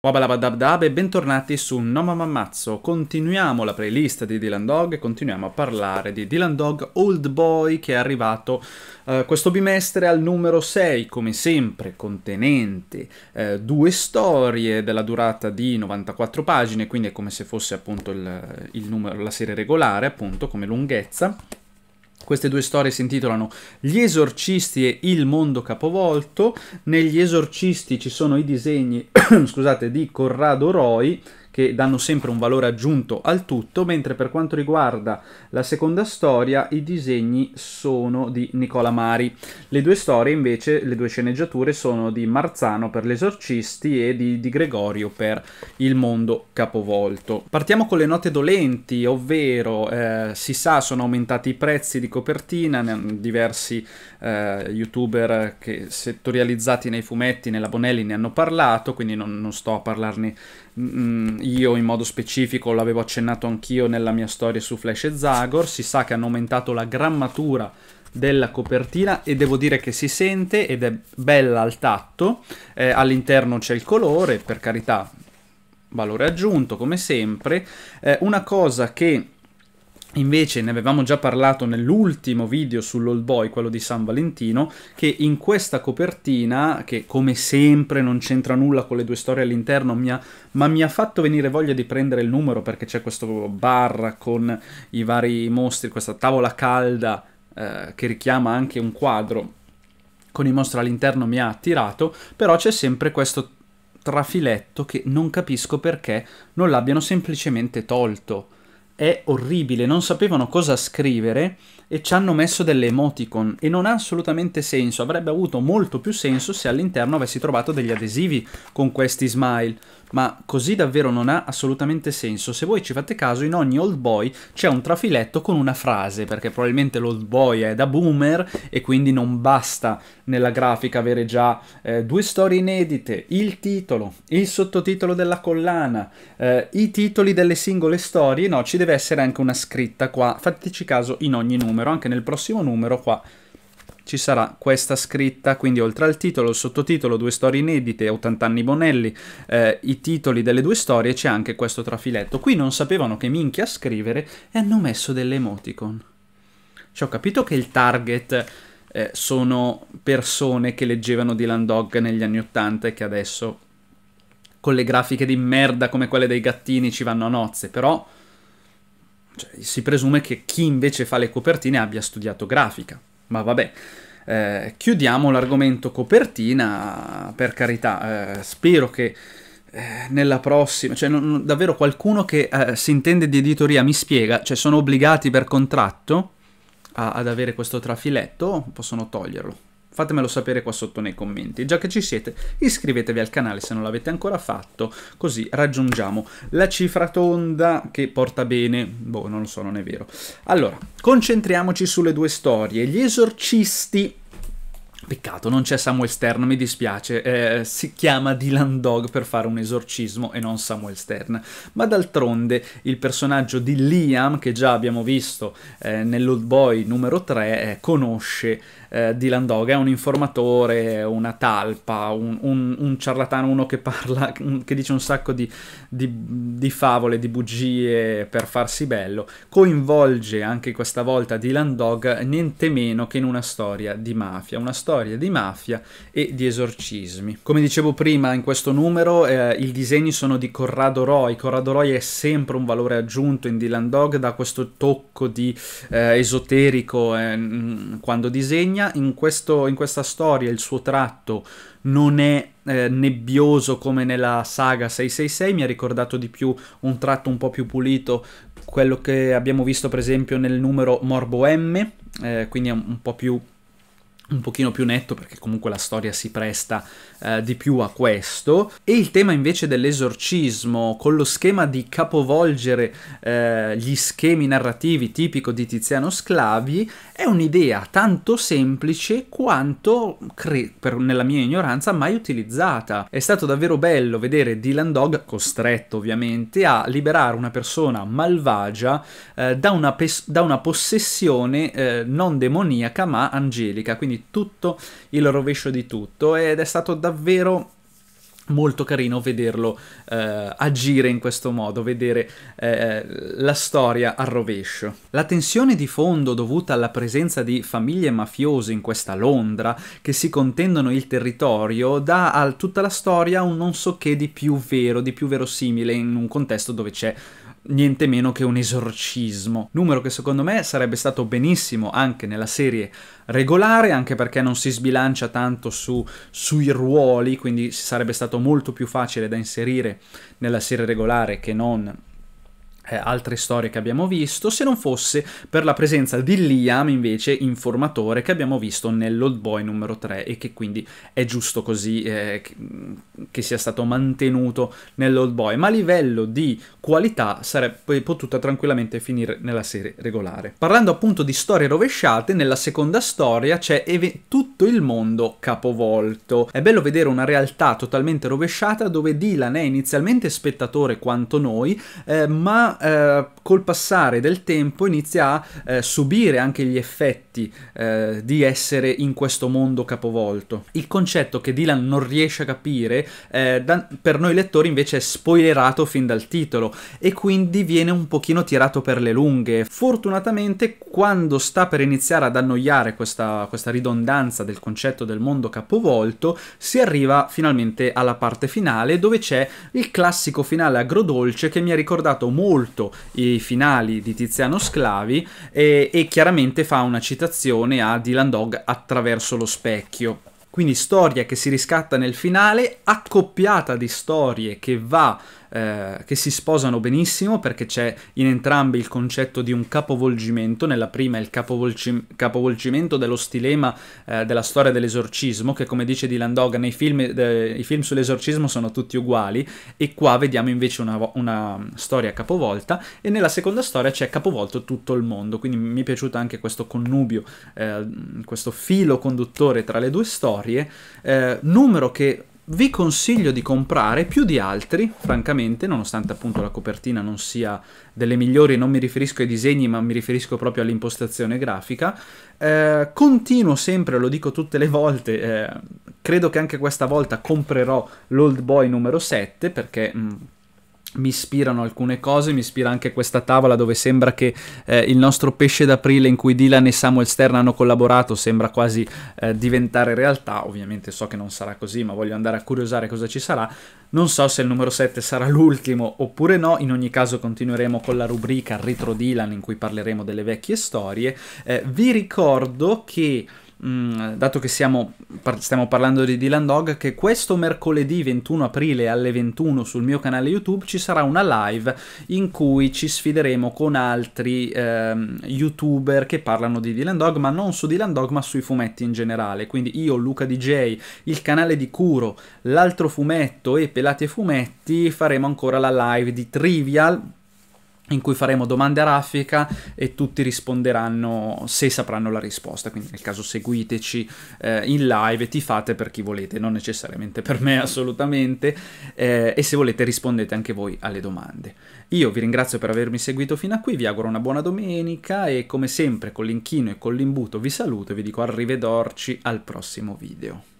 Wabalabadabdab e bentornati su No Mamma Continuiamo la playlist di Dylan Dog e continuiamo a parlare di Dylan Dog Old Boy che è arrivato eh, questo bimestre al numero 6, come sempre contenente eh, due storie della durata di 94 pagine, quindi è come se fosse appunto il, il numero, la serie regolare appunto come lunghezza. Queste due storie si intitolano Gli esorcisti e il mondo capovolto. Negli esorcisti ci sono i disegni scusate, di Corrado Roy, che danno sempre un valore aggiunto al tutto, mentre per quanto riguarda la seconda storia i disegni sono di Nicola Mari. Le due storie invece, le due sceneggiature sono di Marzano per L'esorcisti e di, di Gregorio per Il mondo capovolto. Partiamo con le note dolenti, ovvero eh, si sa sono aumentati i prezzi di copertina, diversi eh, youtuber che settorializzati nei fumetti, nella Bonelli ne hanno parlato, quindi non, non sto a parlarne Mm, io in modo specifico l'avevo accennato anch'io nella mia storia su Flash e Zagor, si sa che hanno aumentato la grammatura della copertina e devo dire che si sente ed è bella al tatto, eh, all'interno c'è il colore, per carità, valore aggiunto come sempre, eh, una cosa che Invece ne avevamo già parlato nell'ultimo video sull'Old Boy, quello di San Valentino, che in questa copertina, che come sempre non c'entra nulla con le due storie all'interno, ma mi ha fatto venire voglia di prendere il numero perché c'è questo bar con i vari mostri, questa tavola calda eh, che richiama anche un quadro con i mostri all'interno mi ha attirato, però c'è sempre questo trafiletto che non capisco perché non l'abbiano semplicemente tolto è orribile, non sapevano cosa scrivere e ci hanno messo delle emoticon e non ha assolutamente senso, avrebbe avuto molto più senso se all'interno avessi trovato degli adesivi con questi smile, ma così davvero non ha assolutamente senso. Se voi ci fate caso, in ogni old boy c'è un trafiletto con una frase, perché probabilmente l'old boy è da boomer e quindi non basta nella grafica avere già eh, due storie inedite, il titolo, il sottotitolo della collana, eh, i titoli delle singole storie, no, ci deve essere anche una scritta qua, fateci caso in ogni numero numero, anche nel prossimo numero qua ci sarà questa scritta, quindi oltre al titolo, il sottotitolo, due storie inedite, 80 anni Bonelli, eh, i titoli delle due storie, c'è anche questo trafiletto. Qui non sapevano che minchia scrivere e hanno messo delle emoticon. Cioè ho capito che il target eh, sono persone che leggevano Dylan Dog negli anni 80 e che adesso con le grafiche di merda come quelle dei gattini ci vanno a nozze, però cioè, si presume che chi invece fa le copertine abbia studiato grafica, ma vabbè. Eh, chiudiamo l'argomento copertina, per carità, eh, spero che eh, nella prossima, cioè non, davvero qualcuno che eh, si intende di editoria mi spiega, cioè sono obbligati per contratto a, ad avere questo trafiletto, possono toglierlo. Fatemelo sapere qua sotto nei commenti. Già che ci siete, iscrivetevi al canale se non l'avete ancora fatto, così raggiungiamo la cifra tonda che porta bene. Boh, non lo so, non è vero. Allora, concentriamoci sulle due storie. Gli esorcisti Peccato, non c'è Samuel Stern, mi dispiace, eh, si chiama Dylan Dog per fare un esorcismo e non Samuel Stern. Ma d'altronde il personaggio di Liam, che già abbiamo visto eh, nell'Old Boy numero 3, eh, conosce eh, Dylan Dog, è un informatore, una talpa, un, un, un ciarlatano, uno che parla, che dice un sacco di, di, di favole, di bugie per farsi bello. Coinvolge anche questa volta Dylan Dog niente meno che in una storia di mafia, una storia storie di mafia e di esorcismi. Come dicevo prima in questo numero eh, i disegni sono di Corrado Roy, Corrado Roy è sempre un valore aggiunto in Dylan Dog, da questo tocco di eh, esoterico eh, mm, quando disegna, in, questo, in questa storia il suo tratto non è eh, nebbioso come nella saga 666, mi ha ricordato di più un tratto un po' più pulito, quello che abbiamo visto per esempio nel numero Morbo M, eh, quindi è un po' più un pochino più netto perché comunque la storia si presta eh, di più a questo e il tema invece dell'esorcismo con lo schema di capovolgere eh, gli schemi narrativi tipico di Tiziano Sclavi è un'idea tanto semplice quanto per, nella mia ignoranza mai utilizzata è stato davvero bello vedere Dylan Dog costretto ovviamente a liberare una persona malvagia eh, da, una da, una possessione eh, non demoniaca ma angelica quindi di tutto, il rovescio di tutto ed è stato davvero molto carino vederlo eh, agire in questo modo, vedere eh, la storia al rovescio. La tensione di fondo dovuta alla presenza di famiglie mafiose in questa Londra che si contendono il territorio dà a tutta la storia un non so che di più vero, di più verosimile in un contesto dove c'è niente meno che un esorcismo, numero che secondo me sarebbe stato benissimo anche nella serie regolare, anche perché non si sbilancia tanto su, sui ruoli, quindi sarebbe stato molto più facile da inserire nella serie regolare che non eh, altre storie che abbiamo visto, se non fosse per la presenza di Liam invece informatore che abbiamo visto nell'Old Boy numero 3 e che quindi è giusto così eh, mm, che sia stato mantenuto nell'Old Boy, ma a livello di qualità sarebbe potuta tranquillamente finire nella serie regolare. Parlando appunto di storie rovesciate, nella seconda storia c'è tutto il mondo capovolto. È bello vedere una realtà totalmente rovesciata dove Dylan è inizialmente spettatore quanto noi, eh, ma uh, col passare del tempo inizia a eh, subire anche gli effetti eh, di essere in questo mondo capovolto. Il concetto che Dylan non riesce a capire eh, da, per noi lettori invece è spoilerato fin dal titolo e quindi viene un pochino tirato per le lunghe. Fortunatamente quando sta per iniziare ad annoiare questa, questa ridondanza del concetto del mondo capovolto si arriva finalmente alla parte finale dove c'è il classico finale agrodolce che mi ha ricordato molto i finali di Tiziano Sclavi e, e chiaramente fa una citazione a Dylan Dog attraverso lo specchio. Quindi storia che si riscatta nel finale, accoppiata di storie che va eh, che si sposano benissimo perché c'è in entrambi il concetto di un capovolgimento, nella prima è il capovolgi- capovolgimento dello stilema eh, della storia dell'esorcismo, che come dice Dylan Dogan, i film, eh, i film sull'esorcismo sono tutti uguali, e qua vediamo invece una, una storia capovolta, e nella seconda storia c'è capovolto tutto il mondo, quindi mi è piaciuto anche questo connubio, eh, questo filo conduttore tra le due storie, eh, numero che vi consiglio di comprare più di altri, francamente, nonostante appunto la copertina non sia delle migliori, non mi riferisco ai disegni, ma mi riferisco proprio all'impostazione grafica. Eh, continuo sempre, lo dico tutte le volte, eh, credo che anche questa volta comprerò l'Old Boy numero 7 perché mh, mm, mi ispirano alcune cose, mi ispira anche questa tavola dove sembra che eh, il nostro pesce d'aprile in cui Dylan e Samuel Stern hanno collaborato sembra quasi eh, diventare realtà, ovviamente so che non sarà così ma voglio andare a curiosare cosa ci sarà, non so se il numero 7 sarà l'ultimo oppure no, in ogni caso continueremo con la rubrica Retro Dylan in cui parleremo delle vecchie storie, eh, vi ricordo che Mm, dato che siamo, par stiamo parlando di Dylan Dog, che questo mercoledì 21 aprile alle 21 sul mio canale YouTube ci sarà una live in cui ci sfideremo con altri ehm, youtuber che parlano di Dylan Dog, ma non su Dylan Dog, ma sui fumetti in generale. Quindi io, Luca DJ, il canale di Curo, l'altro fumetto e Pelati e Fumetti faremo ancora la live di Trivial in cui faremo domande a raffica e tutti risponderanno se sapranno la risposta, quindi nel caso seguiteci eh, in live e ti fate per chi volete, non necessariamente per me assolutamente, eh, e se volete rispondete anche voi alle domande. Io vi ringrazio per avermi seguito fino a qui, vi auguro una buona domenica e come sempre con l'inchino e con l'imbuto vi saluto e vi dico arrivederci al prossimo video.